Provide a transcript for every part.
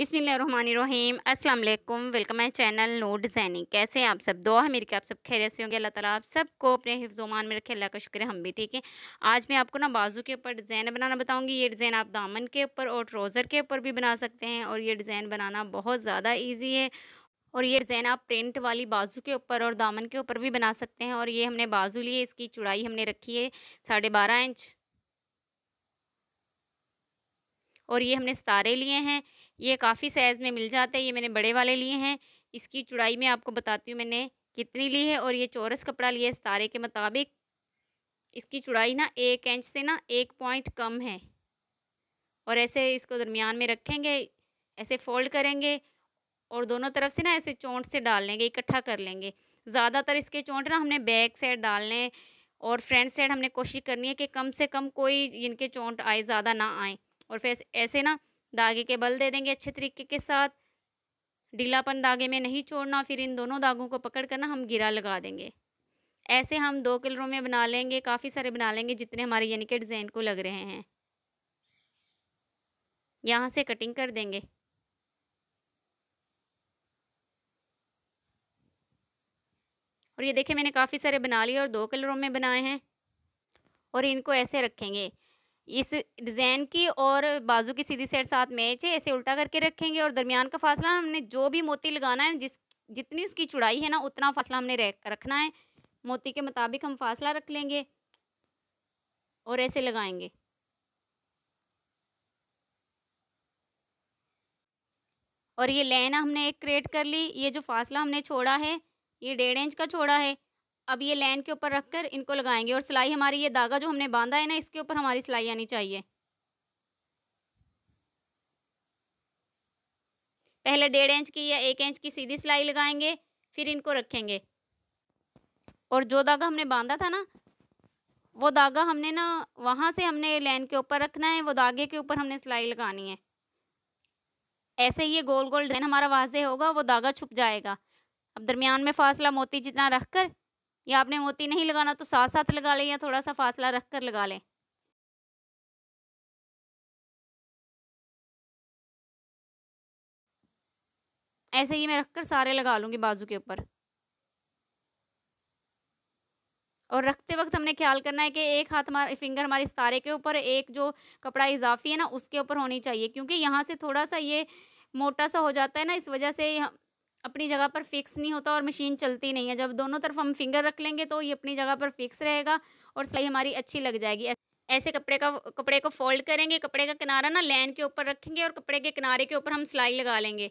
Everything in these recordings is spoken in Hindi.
बिसमीम अस्सलाम वालेकुम welcome my channel no designing कैसे आप सब दुआ है मेरी कि आप सब खैरियत से होंगे अल्लाह ताला आप सबको अपने हिफ्जोमान में रखे अल्लाह का शुक्र है हम भी ठीक है आज मैं आपको ना बाजू के ऊपर डिज़ाइन बनाना बताऊंगी ये डिज़ाइन आप दामन के ऊपर और ट्रोज़र के ऊपर भी बना सकते हैं और ये डिज़ाइन बनाना बहुत ज़्यादा ईजी है और ये डिज़ाइन आप प्रिंट वाली बाजू के ऊपर और दामन के ऊपर भी बना सकते हैं और ये हमने बाजू लिए इसकी चौड़ाई हमने रखी है साढ़े इंच और ये हमने सितारे लिए हैं ये काफ़ी साइज़ में मिल जाते हैं ये मैंने बड़े वाले लिए हैं इसकी चुड़ाई में आपको बताती हूँ मैंने कितनी ली है और ये चौरस कपड़ा लिया है सितारे के मुताबिक इसकी चुड़ाई ना एक इंच से ना एक पॉइंट कम है और ऐसे इसको दरमियान में रखेंगे ऐसे फोल्ड करेंगे और दोनों तरफ से ना ऐसे चोंट से डाल लेंगे इकट्ठा कर लेंगे ज़्यादातर इसके चोंट ना हमने बैक साइड डालने और फ्रंट साइड हमने कोशिश करनी है कि कम से कम कोई इनके चोंट आए ज़्यादा ना आए और फिर ऐसे ना धागे के बल दे देंगे अच्छे तरीके के साथ ढीलापन धागे में नहीं छोड़ना फिर इन दोनों धागों को पकड़ कर ना हम गिरा लगा देंगे ऐसे हम दो कलरों में बना लेंगे काफ़ी सारे बना लेंगे जितने हमारे यानी कि डिज़ाइन को लग रहे हैं यहाँ से कटिंग कर देंगे और ये देखिए मैंने काफ़ी सारे बना लिए और दो कलरों में बनाए हैं और इनको ऐसे रखेंगे इस डिज़ाइन की और बाजू की सीधी सेट साथ मैच है ऐसे उल्टा करके रखेंगे और दरमियान का फासला हमने जो भी मोती लगाना है जिस जितनी उसकी चुड़ाई है ना उतना फासला हमने रखना है मोती के मुताबिक हम फासला रख लेंगे और ऐसे लगाएंगे और ये लेना हमने एक क्रिएट कर ली ये जो फासला हमने छोड़ा है ये डेढ़ इंच का छोड़ा है अब ये लाइन के ऊपर रख कर इनको लगाएंगे और सिलाई हमारी ये धागा जो हमने बांधा है ना इसके ऊपर हमारी सिलाई आनी चाहिए पहले डेढ़ इंच की या एक इंच की सीधी सिलाई लगाएंगे फिर इनको रखेंगे और जो धागा हमने बांधा था ना वो धागा हमने ना वहाँ से हमने लाइन के ऊपर रखना है वो धागे के ऊपर हमने सिलाई लगानी है ऐसे ही ये गोल गोल डिजाइन हमारा वाजे होगा वो धागा छुप जाएगा अब दरमियान में फासला मोती जितना रख कर या आपने मोती नहीं लगाना तो साथ साथ लगा लें या थोड़ा सा फासला रख कर लगा लें ऐसे ही मैं रख कर सारे लगा लूँगी बाजू के ऊपर और रखते वक्त हमने ख्याल करना है कि एक हाथ हमारे फिंगर हमारे सितारे के ऊपर एक जो कपड़ा इजाफी है ना उसके ऊपर होनी चाहिए क्योंकि यहाँ से थोड़ा सा ये मोटा सा हो जाता है ना इस वजह से अपनी जगह पर फिक्स नहीं होता और मशीन चलती नहीं है जब दोनों तरफ हम फिंगर रख लेंगे तो ये अपनी जगह पर फिक्स रहेगा और सिलाई हमारी अच्छी लग जाएगी ऐसे कपड़े का कपड़े को फोल्ड करेंगे कपड़े का किनारा ना लाइन के ऊपर रखेंगे और कपड़े के किनारे के ऊपर हम सिलाई लगा लेंगे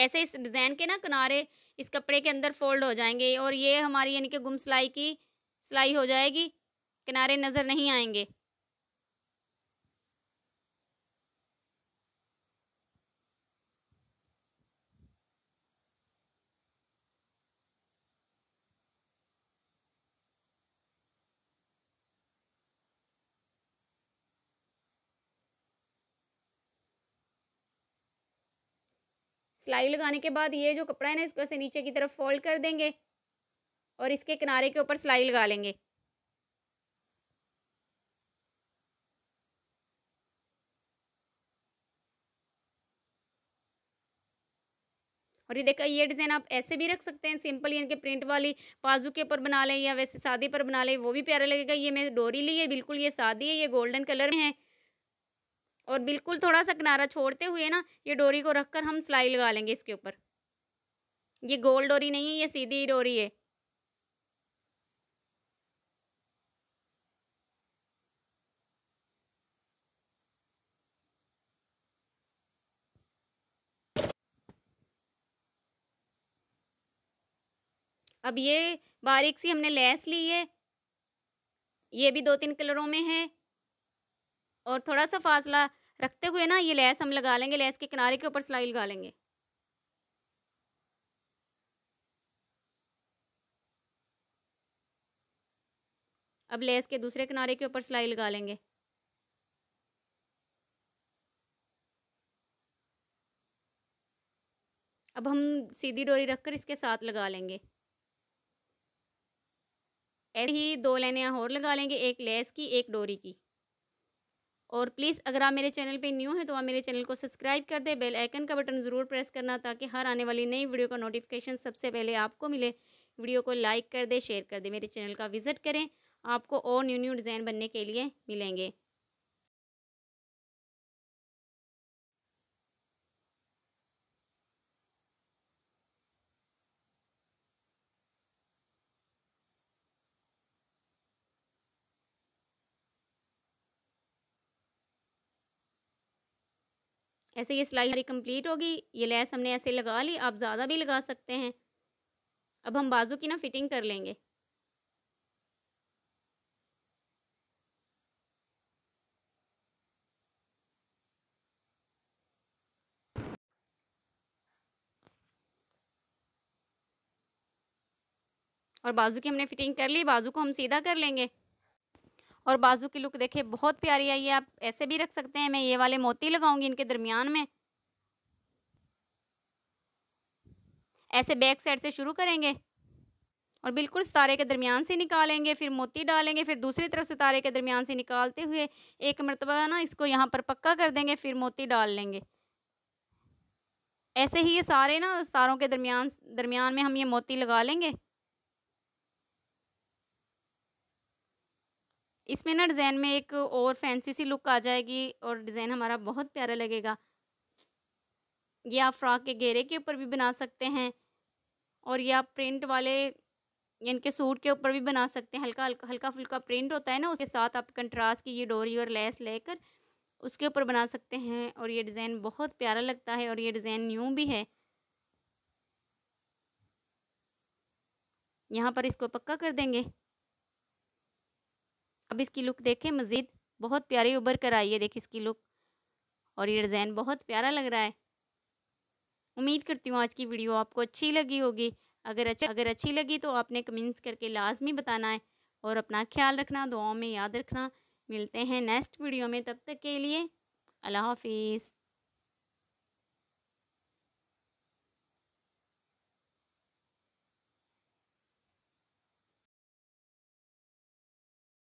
ऐसे इस डिज़ाइन के ना किनारे इस कपड़े के अंदर फोल्ड हो जाएंगे और ये हमारी यानी कि गुम सिलाई की सिलाई हो जाएगी किनारे नज़र नहीं आएंगे सिलाई लगाने के बाद ये जो कपड़ा है ना इसको ऐसे नीचे की तरफ फोल्ड कर देंगे और इसके किनारे के ऊपर सिलाई लगा लेंगे और ये देखा ये डिज़ाइन आप ऐसे भी रख सकते हैं सिंपल यानी प्रिंट वाली बाजू के ऊपर बना लें या वैसे सादी पर बना लें वो भी प्यारा लगेगा ये मैं डोरी ली है बिल्कुल ये सादी है ये गोल्डन कलर में है और बिल्कुल थोड़ा सा किनारा छोड़ते हुए ना ये डोरी को रखकर हम सिलाई लगा लेंगे इसके ऊपर ये गोल डोरी नहीं है ये सीधी डोरी है अब ये बारीक सी हमने लैस ली है ये भी दो तीन कलरों में है और थोड़ा सा फासला रखते हुए ना ये लेस हम लगा लेंगे लेस के किनारे के ऊपर सिलाई लगा लेंगे अब लेस के दूसरे किनारे के ऊपर सिलाई लगा लेंगे अब हम सीधी डोरी रखकर इसके साथ लगा लेंगे ऐसे ही दो लाइनें और लगा लेंगे एक लेस की एक डोरी की और प्लीज़ अगर आप मेरे चैनल पे न्यू हैं तो आप मेरे चैनल को सब्सक्राइब कर दें बेल आइकन का बटन ज़रूर प्रेस करना ताकि हर आने वाली नई वीडियो का नोटिफिकेशन सबसे पहले आपको मिले वीडियो को लाइक कर दे शेयर कर दे मेरे चैनल का विज़िट करें आपको और न्यू न्यू डिज़ाइन बनने के लिए मिलेंगे ऐसे ये सिलाई हमारी कंप्लीट होगी ये लेस हमने ऐसे लगा ली आप ज़्यादा भी लगा सकते हैं अब हम बाजू की ना फिटिंग कर लेंगे और बाजू की हमने फिटिंग कर ली बाजू को हम सीधा कर लेंगे और बाजू की लुक देखिए बहुत प्यारी आई है आप ऐसे भी रख सकते हैं मैं ये वाले मोती लगाऊंगी इनके दरमियान में ऐसे बैक साइड से शुरू करेंगे और बिल्कुल सितारे के दरमियान से निकालेंगे फिर मोती डालेंगे फिर दूसरी तरफ सितारे के दरमियान से निकालते हुए एक मरतबा ना इसको यहाँ पर पक्का कर देंगे फिर मोती डाल लेंगे ऐसे ही ये सारे ना सितारों के दरमियान दरमियान में हम ये मोती लगा लेंगे इसमें ना डिज़ाइन में एक और फैंसी सी लुक आ जाएगी और डिज़ाइन हमारा बहुत प्यारा लगेगा ये आप फ्रॉक के घेरे के ऊपर भी बना सकते हैं और ये आप प्रिंट वाले इनके सूट के ऊपर भी बना सकते हैं हल्का हल्का फुल्का प्रिंट होता है ना उसके साथ आप कंट्रास्ट की ये डोरी और लेस लेकर उसके ऊपर बना सकते हैं और ये डिज़ाइन बहुत प्यारा लगता है और ये डिज़ाइन न्यू भी है यहाँ पर इसको पक्का कर देंगे अब इसकी लुक देखें मज़ीद बहुत प्यारी उभर कर आई है देखें इसकी लुक और ये डिज़ाइन बहुत प्यारा लग रहा है उम्मीद करती हूँ आज की वीडियो आपको अच्छी लगी होगी अगर अच्छा अगर अच्छी लगी तो आपने कमेंट्स करके लाजमी बताना है और अपना ख्याल रखना दुआओं में याद रखना मिलते हैं नेक्स्ट वीडियो में तब तक के लिए अल्लाह हाफिज़